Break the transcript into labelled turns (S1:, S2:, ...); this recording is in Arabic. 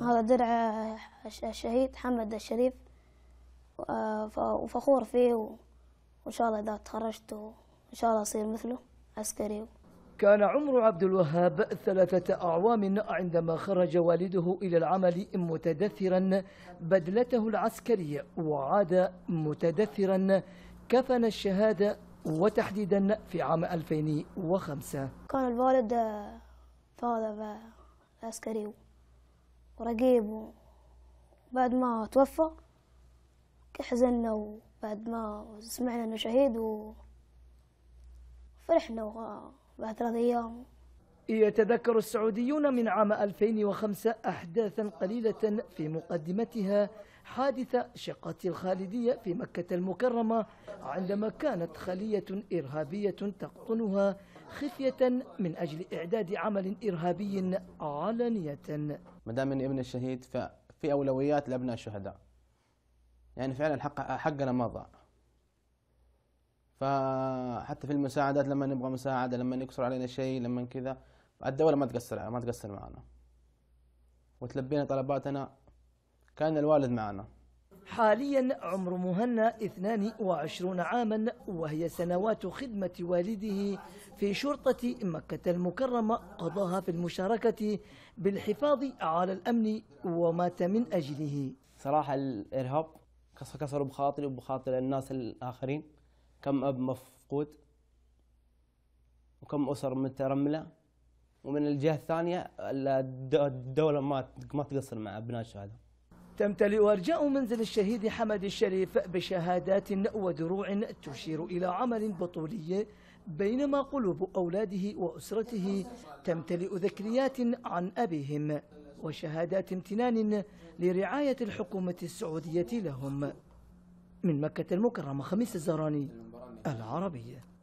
S1: هذا درع الشهيد حمد الشريف وفخور فيه وإن شاء الله إذا تخرجت وإن شاء الله أصير مثله عسكري
S2: كان عمر عبد الوهاب ثلاثة أعوام عندما خرج والده إلى العمل متدثرا بدلته العسكرية وعاد متدثرا كفن الشهادة وتحديدا في عام 2005
S1: كان الوالد فاضل عسكري ورقيب بعد ما توفى حزننا وبعد ما سمعنا انه شهيد وفرحنا بعد ثلاث ايام
S2: يتذكر السعوديون من عام 2005 أحداثا قليلة في مقدمتها حادث شقة الخالدية في مكة المكرمة عندما كانت خلية إرهابية تقطنها خفية من أجل إعداد عمل إرهابي علنية
S3: ما دام من ابن الشهيد ففي أولويات لأبناء الشهداء يعني فعلا حق حقنا ما ضاع فحتى في المساعدات لما نبغى مساعدة لما يكسر علينا شيء لما كذا الدولة ما تقصر ما تقصر معنا وتلبينا طلباتنا كان الوالد معنا
S2: حاليا عمر مهنا 22 عاما وهي سنوات خدمة والده في شرطة مكة المكرمة قضاها في المشاركة بالحفاظ على الأمن
S3: ومات من أجله صراحة الإرهاب كسر بخاطري وبخاطر الناس الآخرين كم أب مفقود وكم أسر مترملة ومن الجهة الثانية الدولة ما ما تقصر مع أبناء الشهداء تمتلئ أرجاء منزل الشهيد حمد الشريف بشهادات
S2: ودروع تشير إلى عمل بطولي بينما قلوب أولاده وأسرته تمتلئ ذكريات عن أبيهم وشهادات امتنان لرعاية الحكومة السعودية لهم من مكة المكرمة خميس الزهراني العربية